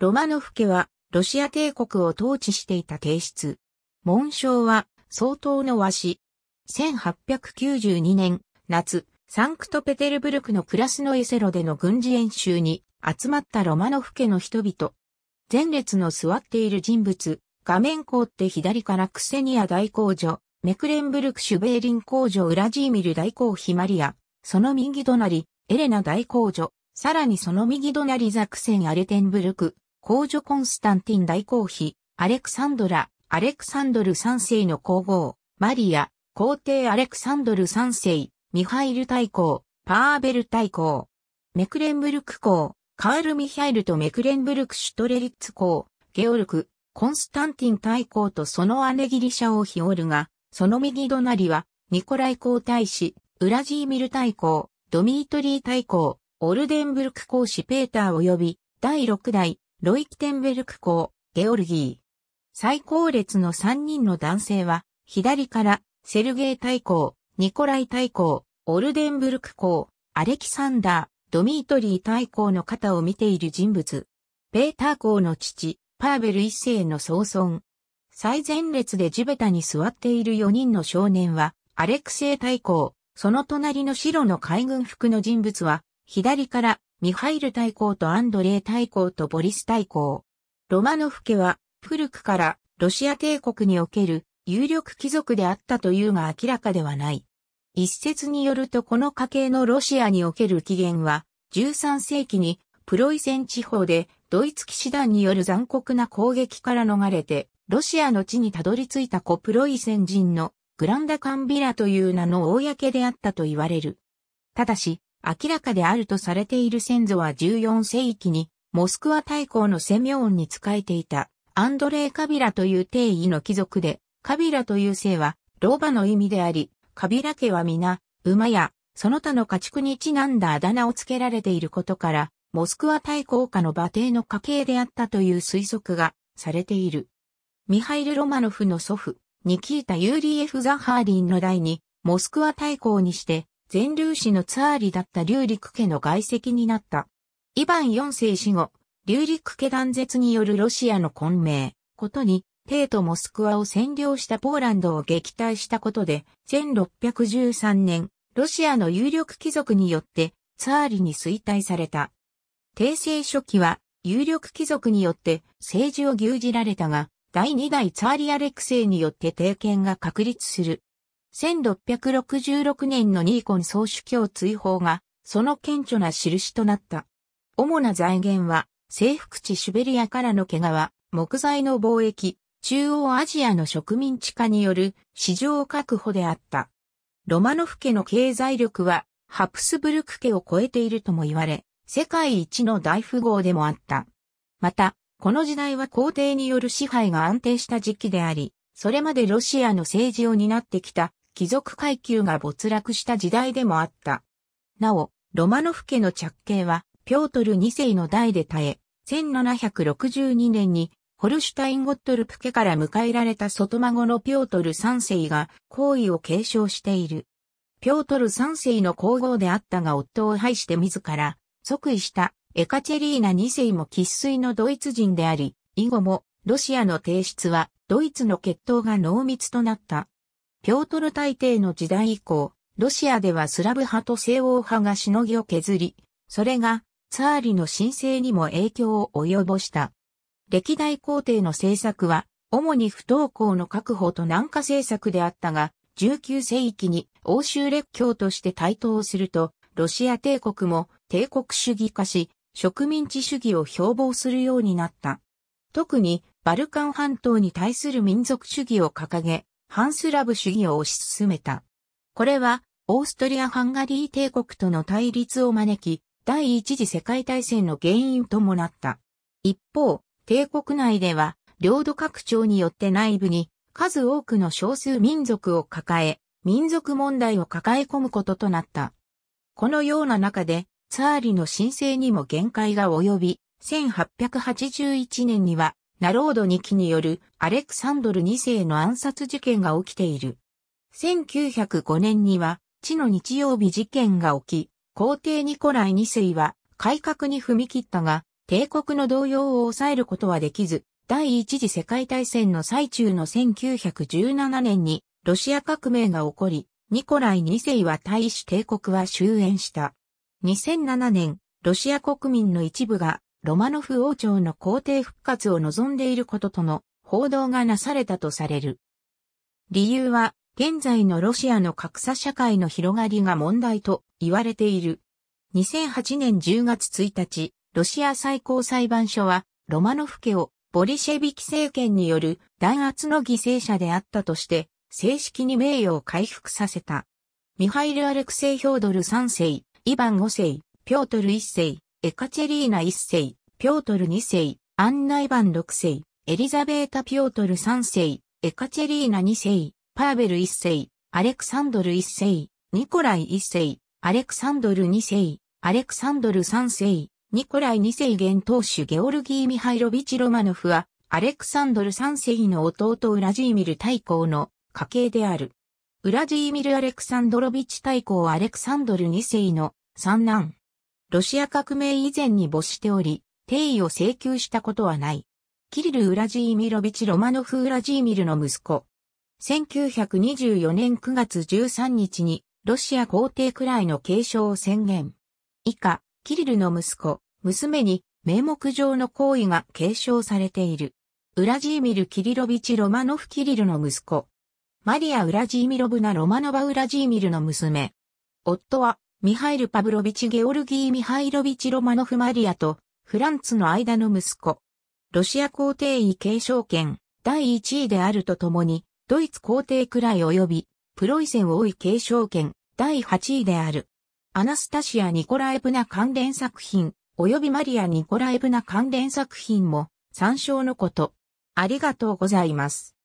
ロマノフ家はロシア帝国を統治していた帝室。紋章は相当の和紙。1892年夏、サンクトペテルブルクのクラスノエセロでの軍事演習に集まったロマノフ家の人々。前列の座っている人物、画面校って左からクセニア大工女、メクレンブルクシュベーリン工女ウラジーミル大工ヒマリア、その右隣、エレナ大工女、さらにその右隣ザクセンアレテンブルク、皇女コンスタンティン大公妃、アレクサンドラ、アレクサンドル三世の皇后、マリア、皇帝アレクサンドル三世、ミハイル大公、パーベル大公、メクレンブルク公、カール・ミハイルとメクレンブルク・シュトレリッツ公、ゲオルク、コンスタンティン大公とその姉ギリシャ王妃オルが、その右隣は、ニコライ皇太子、ウラジーミル大公、ドミートリー大公、オルデンブルク公子ペーター及び、第6代、ロイキテンベルク校、ゲオルギー。最高列の3人の男性は、左からセルゲイ大公、ニコライ大公、オルデンブルク公、アレキサンダー、ドミートリー大公の肩を見ている人物。ペーター公の父、パーベル一世の総孫。最前列で地べたに座っている4人の少年は、アレクセイ大公、その隣の白の海軍服の人物は、左からミハイル大公とアンドレイ大公とボリス大公。ロマノフ家は古くからロシア帝国における有力貴族であったというが明らかではない。一説によるとこの家系のロシアにおける起源は13世紀にプロイセン地方でドイツ騎士団による残酷な攻撃から逃れてロシアの地にたどり着いたコプロイセン人のグランダカンビラという名の公であったと言われる。ただし、明らかであるとされている先祖は14世紀にモスクワ大公のセミオンに仕えていたアンドレイ・カビラという定位の貴族で、カビラという姓は老婆の意味であり、カビラ家は皆、馬やその他の家畜にちなんだあだ名を付けられていることから、モスクワ大公家の馬邸の家系であったという推測がされている。ミハイル・ロマノフの祖父、ニキータ・ユーリエフ・ザハーリンの代に、モスクワ大公にして、全粒子のツアーリだった龍陸家の外籍になった。イヴァン4世死後、龍陸家断絶によるロシアの混迷、ことに、帝都モスクワを占領したポーランドを撃退したことで、1613年、ロシアの有力貴族によって、ツアーリに衰退された。帝政初期は、有力貴族によって政治を牛耳られたが、第2代ツァーリアレクセイによって帝権が確立する。1666年のニーコン総主教追放が、その顕著な印となった。主な財源は、征服地シュベリアからの毛皮、木材の貿易、中央アジアの植民地化による市場確保であった。ロマノフ家の経済力は、ハプスブルク家を超えているとも言われ、世界一の大富豪でもあった。また、この時代は皇帝による支配が安定した時期であり、それまでロシアの政治を担ってきた貴族階級が没落した時代でもあった。なお、ロマノフ家の着系は、ピョートル2世の代で耐え、1762年に、ホルシュタインゴットルプ家から迎えられた外孫のピョートル3世が行為を継承している。ピョートル3世の皇后であったが夫を廃して自ら即位したエカチェリーナ2世も喫水のドイツ人であり、以後もロシアの提出はドイツの血統が濃密となった。ピョートル大帝の時代以降、ロシアではスラブ派と西欧派がしのぎを削り、それがツァーリの申請にも影響を及ぼした。歴代皇帝の政策は、主に不登校の確保と南下政策であったが、19世紀に欧州列強として台頭すると、ロシア帝国も帝国主義化し、植民地主義を標榜するようになった。特に、バルカン半島に対する民族主義を掲げ、ハンスラブ主義を推し進めた。これは、オーストリア・ハンガリー帝国との対立を招き、第一次世界大戦の原因ともなった。一方、帝国内では、領土拡張によって内部に数多くの少数民族を抱え、民族問題を抱え込むこととなった。このような中で、ツァーリの申請にも限界が及び、1881年にはナロード2期によるアレクサンドル2世の暗殺事件が起きている。1905年には、地の日曜日事件が起き、皇帝ニコライ2世は改革に踏み切ったが、帝国の動揺を抑えることはできず、第一次世界大戦の最中の1917年にロシア革命が起こり、ニコライ2世は大使帝国は終焉した。2007年、ロシア国民の一部がロマノフ王朝の皇帝復活を望んでいることとの報道がなされたとされる。理由は、現在のロシアの格差社会の広がりが問題と言われている。2008年10月1日、ロシア最高裁判所は、ロマノフ家をボリシェビキ政権による弾圧の犠牲者であったとして、正式に名誉を回復させた。ミハイル・アレクセイ・ヒョードル3世、イヴァン5世、ピョートル1世、エカチェリーナ1世、ピョートル2世、アンナ・イバン6世、エリザベータ・ピョートル3世、エカチェリーナ2世、パーベル1世、アレクサンドル1世、ニコライ1世、アレクサンドル2世、アレクサンドル3世、ニコライ2世元当主ゲオルギー・ミハイロビチ・ロマノフは、アレクサンドル3世の弟ウラジーミル大公の家系である。ウラジーミル・アレクサンドロビチ大公アレクサンドル2世の三男。ロシア革命以前に没しており、定位を請求したことはない。キリル・ウラジーミロビチ・ロマノフ・ウラジーミルの息子。1924年9月13日に、ロシア皇帝くらいの継承を宣言。以下、キリルの息子、娘に、名目上の行為が継承されている。ウラジーミル・キリロビチ・ロマノフ・キリルの息子。マリア・ウラジーミロブナ・ロマノバ・ウラジーミルの娘。夫は、ミハイル・パブロビチ・ゲオルギー・ミハイロビチ・ロマノフ・マリアと、フランツの間の息子。ロシア皇帝位継承権第1位であるとともに、ドイツ皇帝くらい及び、プロイセン王位継承権第8位である。アナスタシア・ニコライブナ関連作品、及びマリア・ニコライブナ関連作品も参照のこと。ありがとうございます。